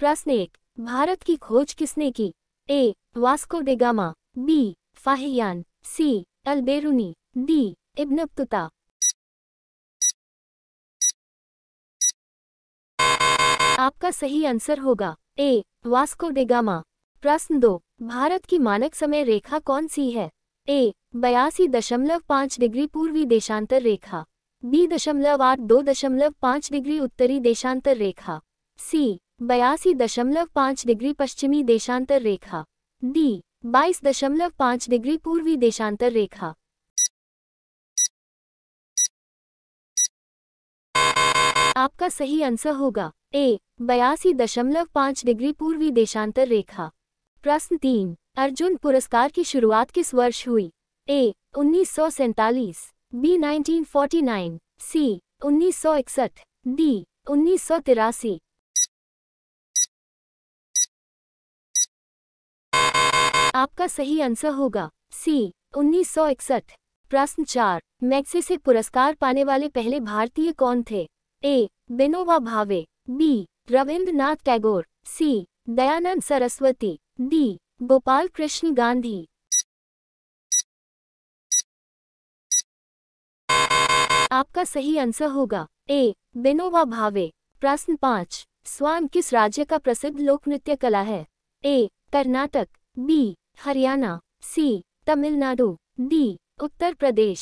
प्रश्न एक भारत की खोज किसने की A Vasco da Gama B Fahien C Alberuni D Ibn Battuta आपका सही आंसर होगा ए वास्को डेगामा प्रश्न दो भारत की मानक समय रेखा कौन सी है ए बयासी दशमलव पाँच डिग्री पूर्वी देशांतर रेखा बी दशमलव आठ दो दशमलव पाँच डिग्री उत्तरी देशांतर रेखा सी बयासी दशमलव पाँच डिग्री पश्चिमी देशांतर रेखा डी बाईस दशमलव पाँच डिग्री पूर्वी देशांतर रेखा आपका सही आंसर होगा ए बयासी दशमलव पाँच डिग्री पूर्वी देशांतर रेखा प्रश्न तीन अर्जुन पुरस्कार की शुरुआत किस वर्ष हुई ए उन्नीस सौ सैतालीस B nineteen forty nine C उन्नीस सौ इकसठ डी उन्नीस सौ तिरासी आपका सही आंसर होगा सी उन्नीस प्रश्न चार मैक्से से पुरस्कार पाने वाले पहले भारतीय कौन थे ए बेनोवा Bhave B Rabindranath Tagore C Dayanand Saraswati D Gopal Krishna Gandhi आपका सही आंसर होगा ए बेनोवा भावे प्रश्न पाँच स्वाम किस राज्य का प्रसिद्ध लोक नृत्य कला है A Karnataka B Haryana C Tamil Nadu D Uttar Pradesh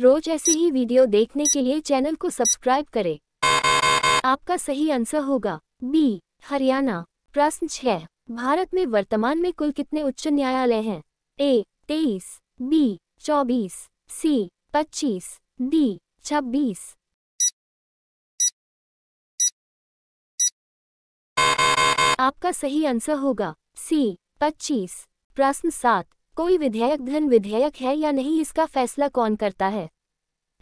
रोज ऐसी ही वीडियो देखने के लिए चैनल को सब्सक्राइब करें आपका सही आंसर होगा बी हरियाणा प्रश्न छह भारत में वर्तमान में कुल कितने उच्च न्यायालय हैं ए तेईस बी चौबीस सी पच्चीस डी छब्बीस आपका सही आंसर होगा सी पच्चीस प्रश्न सात कोई विधेयक धन विधेयक है या नहीं इसका फैसला कौन करता है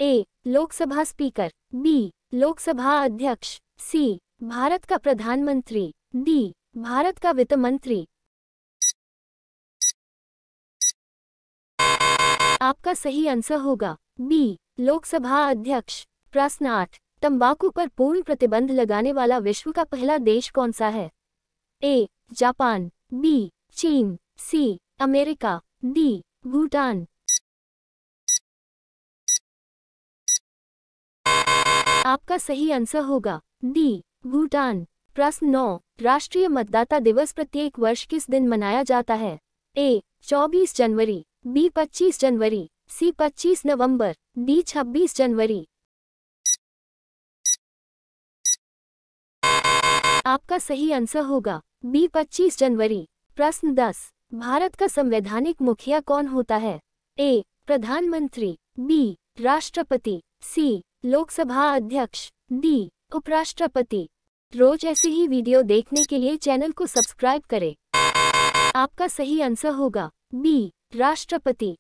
A Lok Sabha speaker B Lok Sabha अध्यक्ष सी भारत का प्रधानमंत्री डी भारत का वित्त मंत्री आपका सही आंसर होगा बी लोकसभा अध्यक्ष प्रश्न आठ तंबाकू पर पूर्ण प्रतिबंध लगाने वाला विश्व का पहला देश कौन सा है ए जापान बी चीन सी अमेरिका डी भूटान आपका सही आंसर होगा डी भूटान प्रश्न नौ राष्ट्रीय मतदाता दिवस प्रत्येक वर्ष किस दिन मनाया जाता है ए 24 जनवरी बी 25 जनवरी सी 25 नवंबर डी 26 जनवरी आपका सही आंसर होगा बी 25 जनवरी प्रश्न 10 भारत का संवैधानिक मुखिया कौन होता है ए प्रधानमंत्री बी राष्ट्रपति सी लोकसभा अध्यक्ष डी उपराष्ट्रपति रोज ऐसी ही वीडियो देखने के लिए चैनल को सब्सक्राइब करें आपका सही आंसर होगा बी राष्ट्रपति